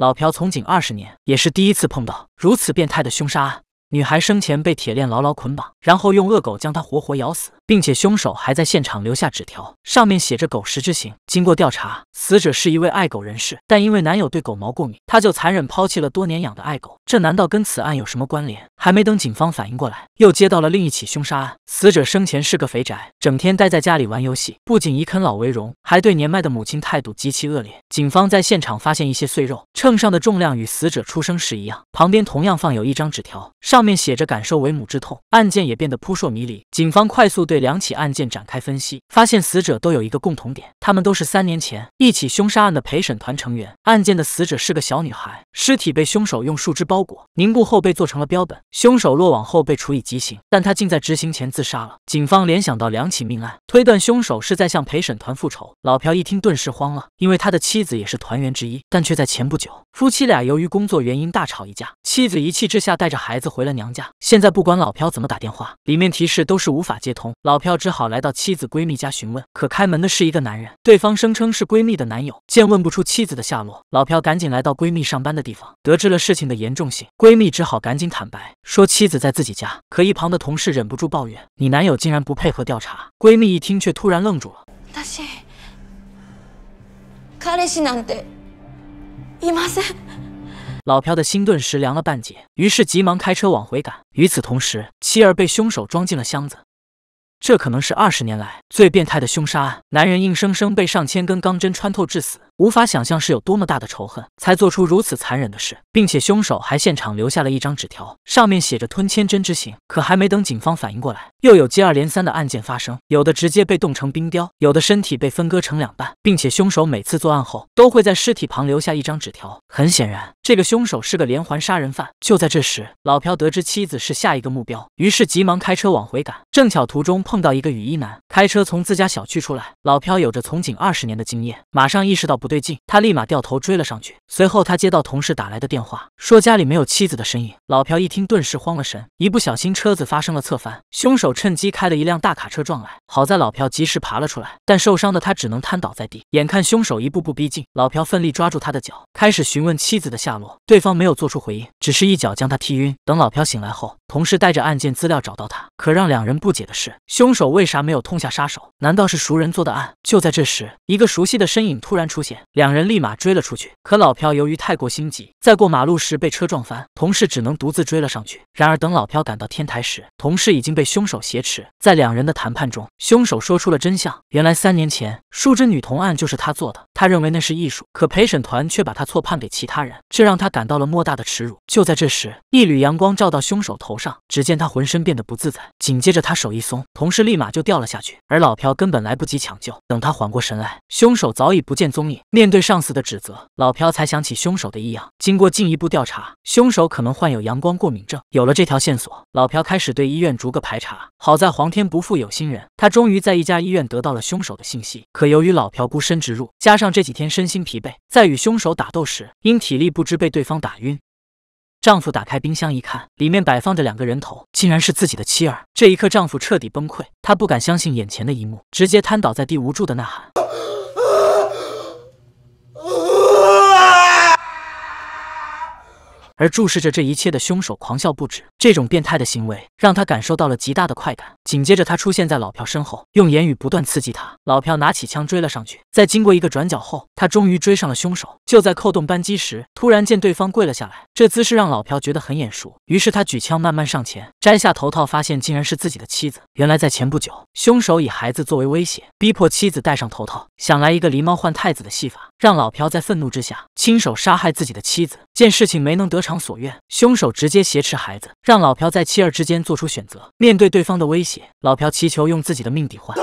老朴从警二十年，也是第一次碰到如此变态的凶杀案。女孩生前被铁链牢牢捆绑，然后用恶狗将她活活咬死。并且凶手还在现场留下纸条，上面写着“狗食之行”。经过调查，死者是一位爱狗人士，但因为男友对狗毛过敏，他就残忍抛弃了多年养的爱狗。这难道跟此案有什么关联？还没等警方反应过来，又接到了另一起凶杀案。死者生前是个肥宅，整天待在家里玩游戏，不仅以啃老为荣，还对年迈的母亲态度极其恶劣。警方在现场发现一些碎肉，秤上的重量与死者出生时一样，旁边同样放有一张纸条，上面写着“感受为母之痛”。案件也变得扑朔迷离。警方快速对。两起案件展开分析，发现死者都有一个共同点，他们都是三年前一起凶杀案的陪审团成员。案件的死者是个小女孩，尸体被凶手用树枝包裹，凝固后被做成了标本。凶手落网后被处以极刑，但他竟在执行前自杀了。警方联想到两起命案，推断凶手是在向陪审团复仇。老朴一听，顿时慌了，因为他的妻子也是团员之一，但却在前不久，夫妻俩由于工作原因大吵一架，妻子一气之下带着孩子回了娘家。现在不管老朴怎么打电话，里面提示都是无法接通。老老朴只好来到妻子闺蜜家询问，可开门的是一个男人，对方声称是闺蜜的男友。见问不出妻子的下落，老朴赶紧来到闺蜜上班的地方，得知了事情的严重性，闺蜜只好赶紧坦白，说妻子在自己家。可一旁的同事忍不住抱怨：“你男友竟然不配合调查。”闺蜜一听，却突然愣住了。老朴的心顿时凉了半截，于是急忙开车往回赶。与此同时，妻儿被凶手装进了箱子。这可能是二十年来最变态的凶杀案，男人硬生生被上千根钢针穿透致死，无法想象是有多么大的仇恨才做出如此残忍的事，并且凶手还现场留下了一张纸条，上面写着“吞千针之刑”。可还没等警方反应过来，又有接二连三的案件发生，有的直接被冻成冰雕，有的身体被分割成两半，并且凶手每次作案后都会在尸体旁留下一张纸条。很显然，这个凶手是个连环杀人犯。就在这时，老朴得知妻子是下一个目标，于是急忙开车往回赶，正巧途中。碰到一个雨衣男，开车从自家小区出来。老朴有着从警二十年的经验，马上意识到不对劲，他立马掉头追了上去。随后他接到同事打来的电话，说家里没有妻子的身影。老朴一听，顿时慌了神，一不小心车子发生了侧翻，凶手趁机开了一辆大卡车撞来。好在老朴及时爬了出来，但受伤的他只能瘫倒在地。眼看凶手一步步逼近，老朴奋力抓住他的脚，开始询问妻子的下落。对方没有做出回应，只是一脚将他踢晕。等老朴醒来后，同事带着案件资料找到他，可让两人不解的是。凶手为啥没有痛下杀手？难道是熟人做的案？就在这时，一个熟悉的身影突然出现，两人立马追了出去。可老朴由于太过心急，在过马路时被车撞翻，同事只能独自追了上去。然而，等老朴赶到天台时，同事已经被凶手挟持。在两人的谈判中，凶手说出了真相：原来三年前树枝女童案就是他做的。他认为那是艺术，可陪审团却把他错判给其他人，这让他感到了莫大的耻辱。就在这时，一缕阳光照到凶手头上，只见他浑身变得不自在，紧接着他手一松，同事立马就掉了下去，而老朴根本来不及抢救。等他缓过神来，凶手早已不见踪影。面对上司的指责，老朴才想起凶手的异样。经过进一步调查，凶手可能患有阳光过敏症。有了这条线索，老朴开始对医院逐个排查。好在皇天不负有心人，他终于在一家医院得到了凶手的信息。可由于老朴孤身直入，加上这几天身心疲惫，在与凶手打斗时，因体力不支被对方打晕。丈夫打开冰箱一看，里面摆放着两个人头，竟然是自己的妻儿。这一刻，丈夫彻底崩溃，他不敢相信眼前的一幕，直接瘫倒在地，无助的呐喊。而注视着这一切的凶手狂笑不止，这种变态的行为让他感受到了极大的快感。紧接着，他出现在老朴身后，用言语不断刺激他。老朴拿起枪追了上去，在经过一个转角后，他终于追上了凶手。就在扣动扳机时，突然见对方跪了下来，这姿势让老朴觉得很眼熟。于是他举枪慢慢上前，摘下头套，发现竟然是自己的妻子。原来在前不久，凶手以孩子作为威胁，逼迫妻子戴上头套，想来一个狸猫换太子的戏法，让老朴在愤怒之下亲手杀害自己的妻子。见事情没能得偿所愿，凶手直接挟持孩子，让老朴在妻儿之间做出选择。面对对方的威胁，老朴祈求用自己的命抵换。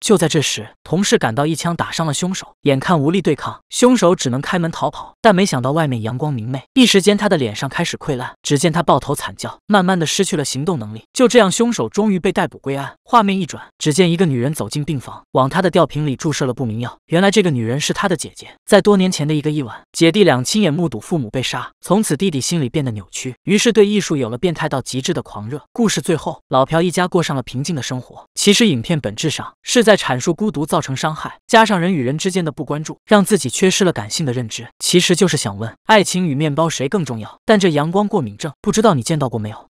就在这时，同事赶到一枪打伤了凶手，眼看无力对抗，凶手只能开门逃跑。但没想到外面阳光明媚，一时间他的脸上开始溃烂。只见他抱头惨叫，慢慢的失去了行动能力。就这样，凶手终于被逮捕归案。画面一转，只见一个女人走进病房，往他的吊瓶里注射了不明药。原来这个女人是他的姐姐，在多年前的一个夜晚，姐弟俩亲眼目睹父母被杀，从此弟弟心里变得扭曲，于是对艺术有了变态到极致的狂热。故事最后，老朴一家过上了平静的生活。其实，影片本质上是在阐述孤独造成伤害，加上人与人之间的不关注，让自己缺失了感性的认知。其实就是想问，爱情与面包谁更重要？但这阳光过敏症，不知道你见到过没有？